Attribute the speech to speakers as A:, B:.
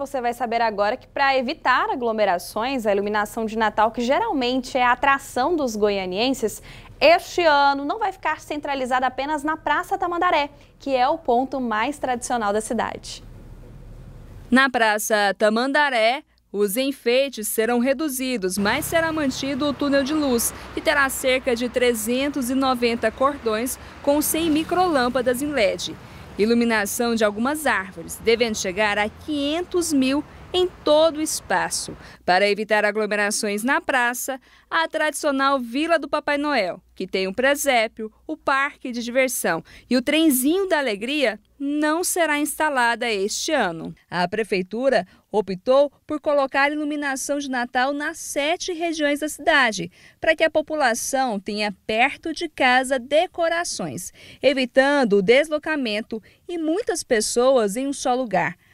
A: Você vai saber agora que para evitar aglomerações, a iluminação de Natal, que geralmente é a atração dos goianienses, este ano não vai ficar centralizada apenas na Praça Tamandaré, que é o ponto mais tradicional da cidade.
B: Na Praça Tamandaré, os enfeites serão reduzidos, mas será mantido o túnel de luz, que terá cerca de 390 cordões com 100 microlâmpadas em LED. Iluminação de algumas árvores, devendo chegar a 500 mil em todo o espaço. Para evitar aglomerações na praça, a tradicional Vila do Papai Noel, que tem o um presépio, o parque de diversão e o trenzinho da alegria, não será instalada este ano. A prefeitura optou por colocar iluminação de Natal nas sete regiões da cidade, para que a população tenha perto de casa decorações, evitando o deslocamento e muitas pessoas em um só lugar.